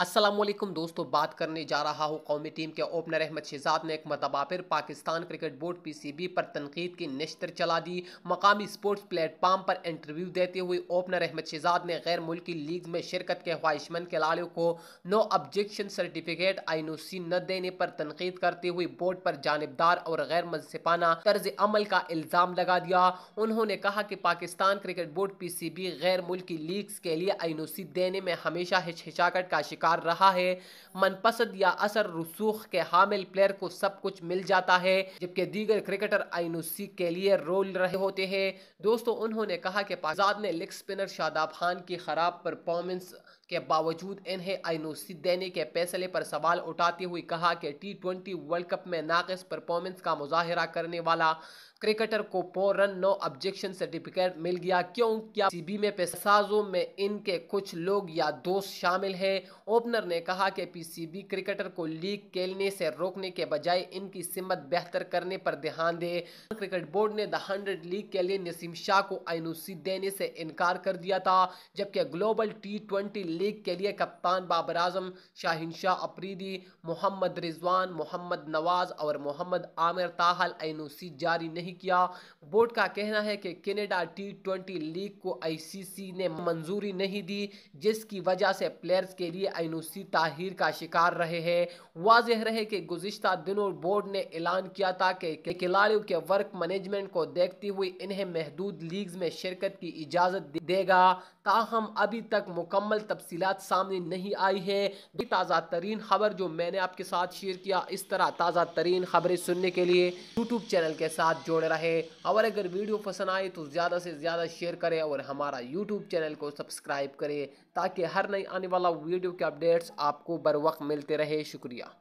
असलम दोस्तों बात करने जा रहा हूँ कौमी टीम के ओपनर अहमद शहजाद ने एक मरतबा फिर Pakistan cricket board P C B पर तनकीद की नशतर चला दी मकामी स्पोर्ट्स प्लेटफार्म पर इंटरव्यू देते हुए ओपनर अहमद शहजाद ने गैर मुल्की लीग में शिरकत के ख्वाहिशमंद खिलाड़ियों को नो ऑब्जेक्शन सर्टिफिकेट आई न देने पर तनकीद करते हुए बोर्ड पर जानबदार और गैर मनसिफाना तर्ज अमल का इल्ज़ाम लगा दिया उन्होंने कहा कि Pakistan cricket board P C B गैर मुल्की लीग्स के लिए आई देने में हमेशा हिचहिचाकट का शिकार शिकार रहा है मनपसंद या असर रसूख के हामिल प्लेयर को सब कुछ मिल जाता है जबकि दीगर क्रिकेटर आइनुसी के लिए रोल रहे होते हैं दोस्तों उन्होंने कहा कि पाकिस्तान ने लेग स्पिनर शादाब खान की खराब परफॉर्मेंस के बावजूद इन्हें आइनोसी देने के फैसले पर सवाल उठाते हुए कहा कि टी ट्वेंटी वर्ल्ड कप में नाकस परफॉर्मेंस का मुजाहरा करने वाला क्रिकेटर को फौरन नो ऑब्जेक्शन सर्टिफिकेट मिल गया क्यों क्या सीबी में पेशाजों में इनके कुछ लोग या दोस्त शामिल हैं ओपनर ने कहा कि पीसीबी क्रिकेटर को लीग खेलने से रोकने के बजाय इनकी सिमत बेहतर करने पर ध्यान दे क्रिकेट बोर्ड ने द हंड्रेड लीग के लिए नसीम शाह को आईनूसी देने से इनकार कर दिया था जबकि ग्लोबल टी ट्वेंटी लीग के लिए कप्तान बाबर आजम शाहिन शाह अफरीदी मोहम्मद रिजवान मोहम्मद नवाज और मोहम्मद आमिर ताहल सी जारी नहीं किया बोर्ड का कहना है कि कनाडा टी ट्वेंटी लीग को आईसीसी ने मंजूरी नहीं दी जिसकी वजह से प्लेयर्स के लिए एनओसी ताहिर का शिकार रहे हैं वाजह रहे कि गुजशत दिनों बोर्ड ने ऐलान किया था कि खिलाड़ियों के वर्क मैनेजमेंट को देखती हुई इन्हें महदूद लीग्स में शिरकत की इजाज़त देगा ताहम अभी तक मुकम्मल तफसीत सामने नहीं आई है ताज़ा तरीन खबर जो मैंने आपके साथ शेयर किया इस तरह ताज़ा तरीन खबरें सुनने के लिए यूट्यूब चैनल के साथ जुड़े रहे और अगर वीडियो पसंद आए तो ज़्यादा से ज़्यादा शेयर करें और हमारा यूट्यूब चैनल को सब्सक्राइब करें ताकि हर नई आने वाला वीडियो का अपडेट्स आपको बर वक्त मिलते रहे शुक्रिया